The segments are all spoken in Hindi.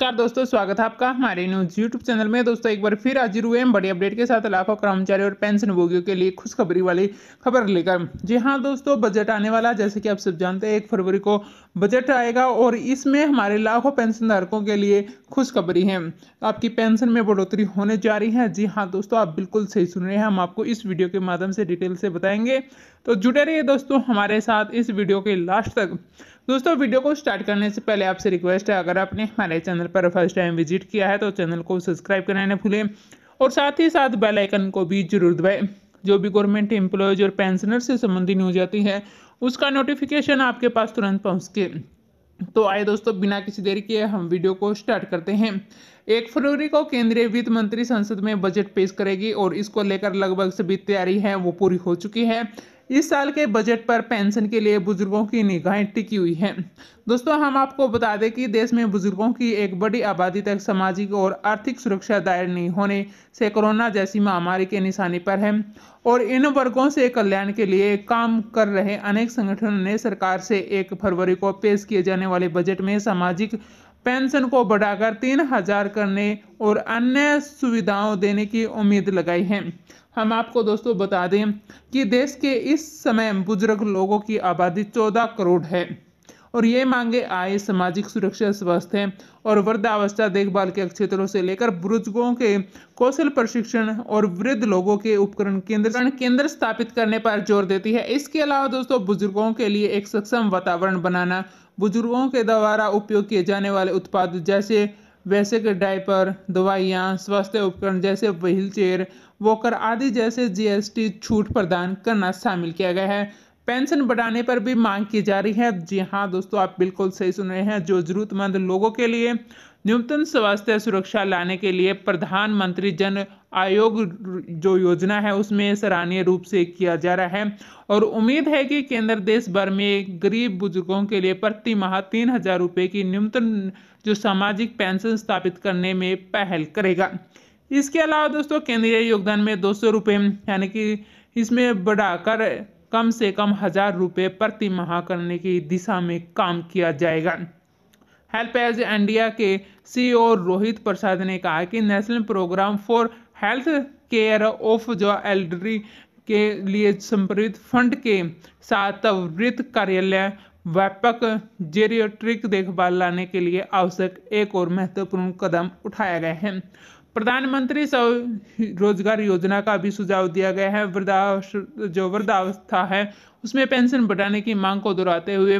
नमस्कार दोस्तों स्वागत है आपका हमारे न्यूज यूट्यूब चैनल में दोस्तों एक बार फिर हाजिर हुए हैं बड़ी अपडेट के साथ लाखों कर्मचारी और पेंशन भोगियों के लिए खुशखबरी वाली खबर लेकर जी हाँ दोस्तों बजट आने वाला जैसे कि आप सब जानते हैं एक फरवरी को बजट आएगा और इसमें हमारे लाखों पेंशन धारकों के लिए खुशखबरी है तो आपकी पेंशन में बढ़ोतरी होने जा रही है जी हाँ दोस्तों आप बिल्कुल सही सुन रहे हैं हम आपको इस वीडियो के माध्यम से डिटेल से बताएंगे तो जुटे रहिए दोस्तों हमारे साथ इस वीडियो के लास्ट तक दोस्तों वीडियो को स्टार्ट करने से पहले आपसे रिक्वेस्ट है अगर आपने हमारे चैनल पर फर्स्ट टाइम विजिट किया है तो चैनल को सब्सक्राइब करना ना भूलें और साथ ही साथ बेल आइकन को भी जरूर दबाएं जो भी गवर्नमेंट एम्प्लॉयज और पेंशनर से संबंधित न्यूज आती है उसका नोटिफिकेशन आपके पास तुरंत पहुँच के तो आए दोस्तों बिना किसी देरी के हम वीडियो को स्टार्ट करते हैं एक फरवरी को केंद्रीय वित्त मंत्री संसद में बजट पेश करेगी और इसको लेकर लगभग सभी तैयारी है वो पूरी हो चुकी है इस साल के बजट पर पेंशन के लिए बुजुर्गों की निगाहें टिकी हुई हैं दोस्तों हम आपको बता दें कि देश में बुजुर्गों की एक बड़ी आबादी तक सामाजिक और आर्थिक सुरक्षा दायर नहीं होने से कोरोना जैसी महामारी के निशाने पर है और इन वर्गों से कल्याण के लिए काम कर रहे अनेक संगठनों ने सरकार से एक फरवरी को पेश किए जाने वाले बजट में सामाजिक पेंशन को बढ़ाकर तीन हजार करने और अन्य सुविधाओं देने की उम्मीद लगाई है हम आपको दोस्तों बता दें कि देश के इस समय बुजुर्ग लोगों की आबादी चौदह करोड़ है और ये मांगे आय सामाजिक सुरक्षा स्वास्थ्य और वृद्धावस्था देखभाल के क्षेत्रों से लेकर बुजुर्गों के कौशल प्रशिक्षण और वृद्ध लोगों के उपकरण केंद्र केंद्र स्थापित करने पर जोर देती है इसके अलावा दोस्तों बुजुर्गों के लिए एक सक्षम वातावरण बनाना बुजुर्गों के द्वारा उपयोग किए जाने वाले उत्पाद जैसे वैसे के डायपर दवाइयाँ स्वास्थ्य उपकरण जैसे व्हील चेयर वोकर आदि जैसे जीएसटी छूट प्रदान करना शामिल किया गया है पेंशन बढ़ाने पर भी मांग की जा रही है जी हाँ दोस्तों आप बिल्कुल सही सुन रहे हैं जो जरूरतमंद लोगों के लिए न्यूनतम स्वास्थ्य सुरक्षा लाने के लिए प्रधानमंत्री जन आयोग जो योजना है उसमें सराहनीय रूप से किया जा रहा है और उम्मीद है कि केंद्र देश भर में गरीब बुजुर्गों के लिए प्रति माह तीन हजार रुपये की न्यूनतम जो सामाजिक पेंशन स्थापित करने में पहल करेगा इसके अलावा दोस्तों केंद्रीय योगदान में दो सौ रुपये यानी कि इसमें बढ़ाकर कम से कम हज़ार रुपये प्रति माह करने की दिशा में काम किया जाएगा हेल्प एज इंडिया के सीईओ रोहित प्रसाद ने कहा कि national program for health care of the elderly के लिए समर्पित फंड के साथ वृत्त कार्यालय व्यापक जेरियोट्रिक देखभाल लाने के लिए आवश्यक एक और महत्वपूर्ण कदम उठाया गया है प्रधानमंत्री स्व रोजगार योजना का भी सुझाव दिया गया है वृद्धावस्था जो वृद्धावस्था है उसमें पेंशन बढ़ाने की मांग को दोहराते हुए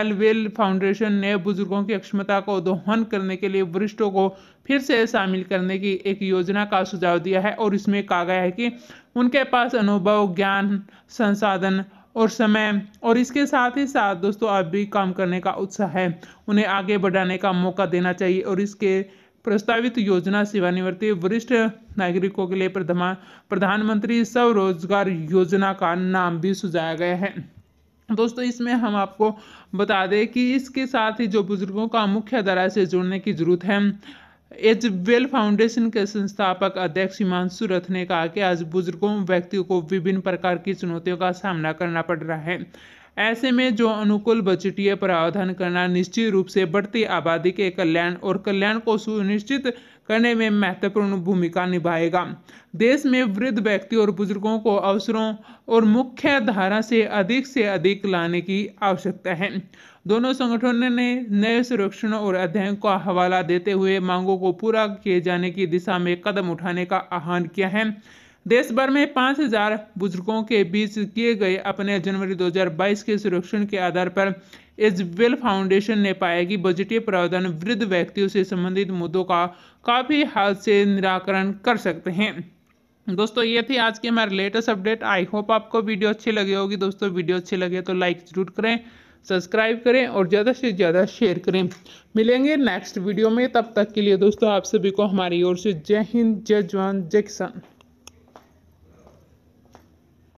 एलवेल फाउंडेशन ने बुजुर्गों की अक्षमता को दोहन करने के लिए वरिष्ठों को फिर से शामिल करने की एक योजना का सुझाव दिया है और इसमें कहा गया है कि उनके पास अनुभव ज्ञान संसाधन और समय और इसके साथ ही साथ दोस्तों आप भी काम करने का उत्साह है उन्हें आगे बढ़ाने का मौका देना चाहिए और इसके प्रस्तावित योजना सेवानिवृत्ति वरिष्ठ नागरिकों के लिए प्रधानमंत्री स्वरोजगार योजना का नाम भी सुझाया गया है दोस्तों इसमें हम आपको बता दें कि इसके साथ ही जो बुजुर्गों का मुख्य धारा से जुड़ने की जरूरत है एज वेल फाउंडेशन के संस्थापक अध्यक्ष हिमांशु रथ ने कहा कि आज बुजुर्गों व्यक्तियों को विभिन्न प्रकार की चुनौतियों का सामना करना पड़ रहा है ऐसे में जो अनुकूल बजटीय प्रावधान करना निश्चित रूप से बढ़ती आबादी के कल्याण और कल्याण को सुनिश्चित करने में महत्वपूर्ण भूमिका निभाएगा देश में वृद्ध व्यक्ति और बुजुर्गों को अवसरों और मुख्य धारा से अधिक से अधिक लाने की आवश्यकता है दोनों संगठनों ने नए संरक्षण और अध्ययन का हवाला देते हुए मांगों को पूरा किए जाने की दिशा में कदम उठाने का आह्वान किया है देश भर में 5000 बुजुर्गों के बीच किए गए अपने जनवरी 2022 के सर्वेक्षण के आधार पर इजवेल फाउंडेशन ने पाया कि बजटीय प्रावधान वृद्ध व्यक्तियों से संबंधित मुद्दों का काफ़ी हद से निराकरण कर सकते हैं दोस्तों ये थी आज के हमारे लेटेस्ट अपडेट आई होप आपको वीडियो अच्छी लगी होगी दोस्तों वीडियो अच्छी लगे तो लाइक ज़रूर करें सब्सक्राइब करें और ज़्यादा से ज़्यादा शेयर करें मिलेंगे नेक्स्ट वीडियो में तब तक के लिए दोस्तों आप सभी को हमारी ओर से जय हिंद जय जवान जय किसान